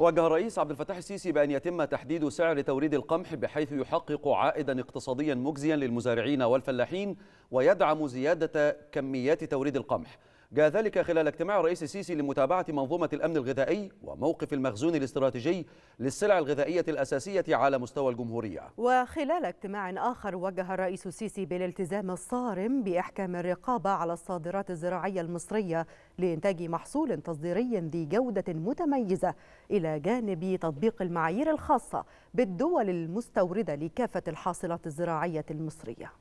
وجه الرئيس عبد الفتاح السيسي بأن يتم تحديد سعر توريد القمح بحيث يحقق عائدا اقتصاديا مجزيا للمزارعين والفلاحين ويدعم زيادة كميات توريد القمح جاء ذلك خلال اجتماع الرئيس السيسي لمتابعة منظومة الأمن الغذائي وموقف المخزون الاستراتيجي للسلع الغذائية الأساسية على مستوى الجمهورية وخلال اجتماع آخر وجه الرئيس السيسي بالالتزام الصارم بإحكام الرقابة على الصادرات الزراعية المصرية لإنتاج محصول تصديري ذي جودة متميزة إلى جانب تطبيق المعايير الخاصة بالدول المستوردة لكافة الحاصلات الزراعية المصرية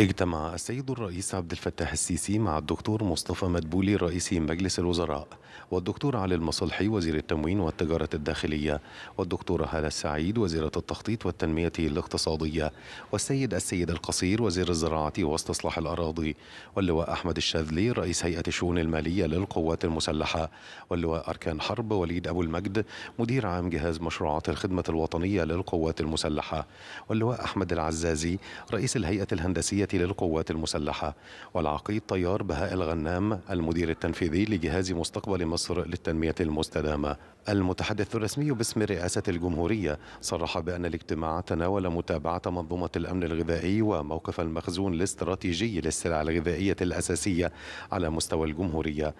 اجتمع السيد الرئيس عبد الفتاح السيسي مع الدكتور مصطفى مدبولي رئيس مجلس الوزراء والدكتور علي المصلحي وزير التموين والتجارة الداخلية والدكتورة هالة السعيد وزيرة التخطيط والتنمية الاقتصادية والسيد السيد القصير وزير الزراعة واستصلاح الأراضي واللواء أحمد الشاذلي رئيس هيئة الشؤون المالية للقوات المسلحة واللواء أركان حرب وليد أبو المجد مدير عام جهاز مشروعات الخدمة الوطنية للقوات المسلحة واللواء أحمد العزازي رئيس الهيئة الهندسية للقوات المسلحة والعقيد طيار بهاء الغنام المدير التنفيذي لجهاز مستقبل مصر للتنمية المستدامة المتحدث الرسمي باسم رئاسة الجمهورية صرح بأن الاجتماع تناول متابعة منظومة الأمن الغذائي وموقف المخزون الاستراتيجي للسلع الغذائية الأساسية على مستوى الجمهورية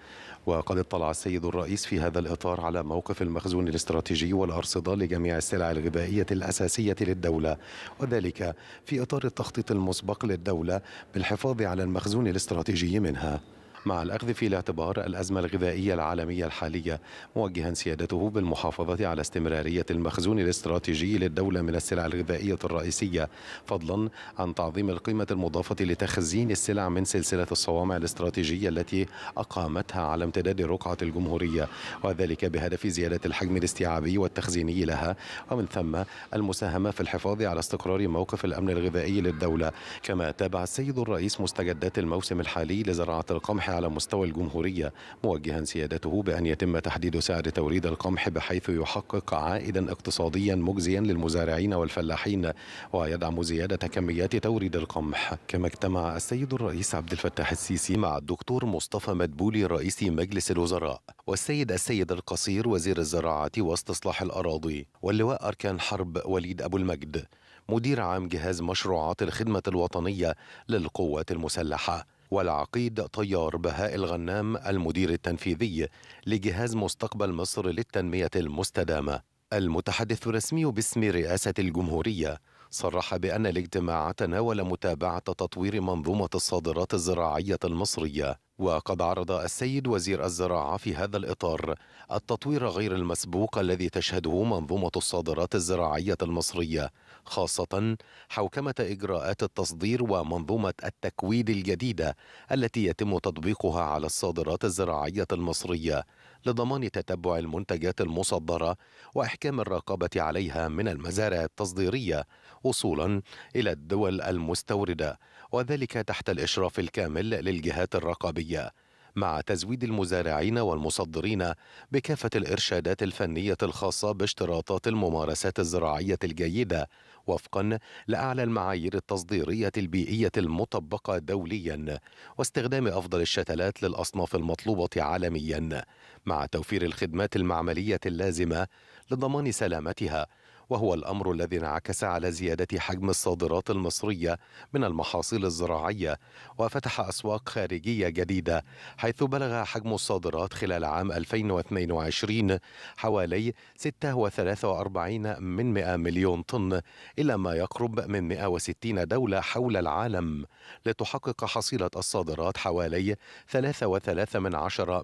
وقد اطلع السيد الرئيس في هذا الإطار على موقف المخزون الاستراتيجي والأرصدة لجميع السلع الغذائية الأساسية للدولة وذلك في إطار التخطيط المسبق للدولة الدولة بالحفاظ على المخزون الاستراتيجي منها مع الأخذ في الاعتبار الأزمة الغذائية العالمية الحالية موجها سيادته بالمحافظة على استمرارية المخزون الاستراتيجي للدولة من السلع الغذائية الرئيسية فضلا عن تعظيم القيمة المضافة لتخزين السلع من سلسلة الصوامع الاستراتيجية التي أقامتها على امتداد رقعة الجمهورية وذلك بهدف زيادة الحجم الاستيعابي والتخزيني لها ومن ثم المساهمة في الحفاظ على استقرار موقف الأمن الغذائي للدولة كما تابع السيد الرئيس مستجدات الموسم الحالي لزراعة القمح على مستوى الجمهورية موجها سيادته بأن يتم تحديد سعر توريد القمح بحيث يحقق عائدا اقتصاديا مجزيا للمزارعين والفلاحين ويدعم زيادة كميات توريد القمح كما اجتمع السيد الرئيس عبد الفتاح السيسي مع الدكتور مصطفى مدبولي رئيس مجلس الوزراء والسيد السيد القصير وزير الزراعة واستصلاح الأراضي واللواء أركان حرب وليد أبو المجد مدير عام جهاز مشروعات الخدمة الوطنية للقوات المسلحة والعقيد طيار بهاء الغنام المدير التنفيذي لجهاز مستقبل مصر للتنمية المستدامة المتحدث الرسمي باسم رئاسة الجمهورية صرح بأن الاجتماع تناول متابعة تطوير منظومة الصادرات الزراعية المصرية وقد عرض السيد وزير الزراعة في هذا الإطار التطوير غير المسبوق الذي تشهده منظومة الصادرات الزراعية المصرية خاصة حوكمة إجراءات التصدير ومنظومة التكويد الجديدة التي يتم تطبيقها على الصادرات الزراعية المصرية لضمان تتبع المنتجات المصدرة وإحكام الرقابة عليها من المزارع التصديرية وصولا إلى الدول المستوردة وذلك تحت الإشراف الكامل للجهات الرقابية مع تزويد المزارعين والمصدرين بكافة الإرشادات الفنية الخاصة باشتراطات الممارسات الزراعية الجيدة وفقا لأعلى المعايير التصديرية البيئية المطبقة دوليا واستخدام أفضل الشتلات للأصناف المطلوبة عالميا مع توفير الخدمات المعملية اللازمة لضمان سلامتها وهو الامر الذي انعكس على زياده حجم الصادرات المصريه من المحاصيل الزراعيه وفتح اسواق خارجيه جديده حيث بلغ حجم الصادرات خلال عام 2022 حوالي 46 من 100 مليون طن الى ما يقرب من 160 دوله حول العالم لتحقق حصيله الصادرات حوالي 3.3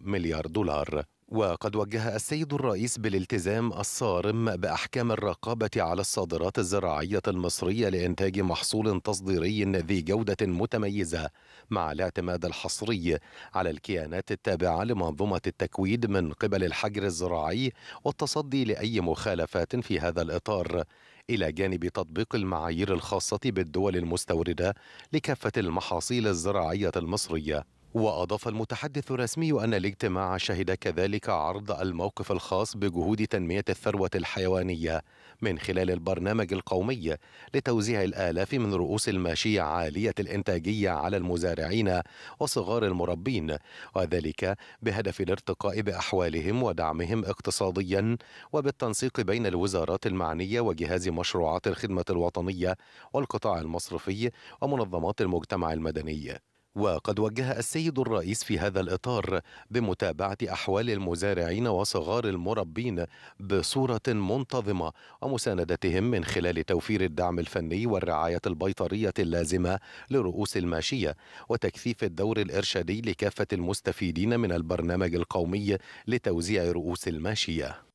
مليار دولار وقد وجه السيد الرئيس بالالتزام الصارم باحكام الرقابه على الصادرات الزراعيه المصريه لانتاج محصول تصديري ذي جوده متميزه مع الاعتماد الحصري على الكيانات التابعه لمنظومه التكويد من قبل الحجر الزراعي والتصدي لاي مخالفات في هذا الاطار الى جانب تطبيق المعايير الخاصه بالدول المستورده لكافه المحاصيل الزراعيه المصريه وأضاف المتحدث الرسمي أن الاجتماع شهد كذلك عرض الموقف الخاص بجهود تنمية الثروة الحيوانية من خلال البرنامج القومي لتوزيع الآلاف من رؤوس الماشية عالية الإنتاجية على المزارعين وصغار المربين وذلك بهدف الارتقاء بأحوالهم ودعمهم اقتصاديا وبالتنسيق بين الوزارات المعنية وجهاز مشروعات الخدمة الوطنية والقطاع المصرفي ومنظمات المجتمع المدني وقد وجه السيد الرئيس في هذا الإطار بمتابعة أحوال المزارعين وصغار المربين بصورة منتظمة ومساندتهم من خلال توفير الدعم الفني والرعاية البيطرية اللازمة لرؤوس الماشية وتكثيف الدور الإرشادي لكافة المستفيدين من البرنامج القومي لتوزيع رؤوس الماشية